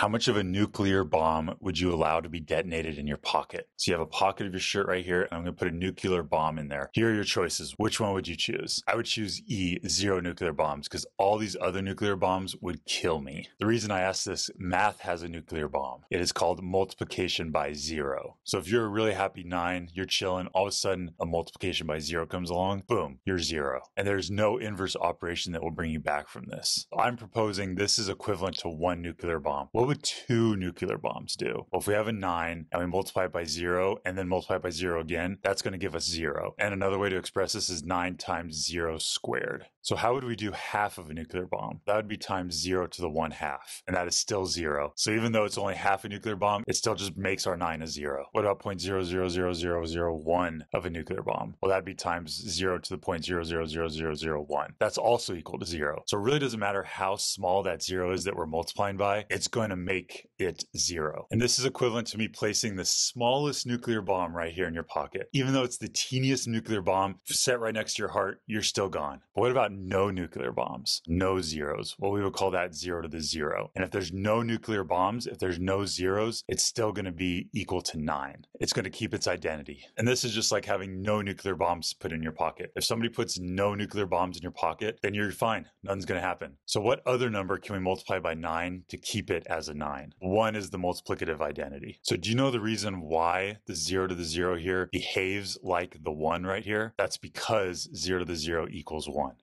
how much of a nuclear bomb would you allow to be detonated in your pocket? So you have a pocket of your shirt right here, and I'm going to put a nuclear bomb in there. Here are your choices. Which one would you choose? I would choose E, zero nuclear bombs, because all these other nuclear bombs would kill me. The reason I ask this, math has a nuclear bomb. It is called multiplication by zero. So if you're a really happy nine, you're chilling, all of a sudden a multiplication by zero comes along, boom, you're zero. And there's no inverse operation that will bring you back from this. I'm proposing this is equivalent to one nuclear bomb. What would two nuclear bombs do? Well, if we have a nine and we multiply it by zero and then multiply it by zero again, that's going to give us zero. And another way to express this is nine times zero squared. So how would we do half of a nuclear bomb? That would be times zero to the one half, and that is still zero. So even though it's only half a nuclear bomb, it still just makes our nine a zero. What about 0.00001 of a nuclear bomb? Well, that'd be times zero to the point zero zero zero zero zero one. That's also equal to zero. So it really doesn't matter how small that zero is that we're multiplying by, it's going to make it zero. And this is equivalent to me placing the smallest nuclear bomb right here in your pocket. Even though it's the teeniest nuclear bomb set right next to your heart, you're still gone. But what about about no nuclear bombs, no zeros, what well, we would call that zero to the zero. And if there's no nuclear bombs, if there's no zeros, it's still going to be equal to nine. It's going to keep its identity. And this is just like having no nuclear bombs put in your pocket. If somebody puts no nuclear bombs in your pocket, then you're fine. Nothing's going to happen. So what other number can we multiply by nine to keep it as a nine? One is the multiplicative identity. So do you know the reason why the zero to the zero here behaves like the one right here? That's because zero to the zero equals one.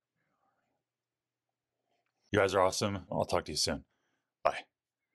You guys are awesome. I'll talk to you soon. Bye.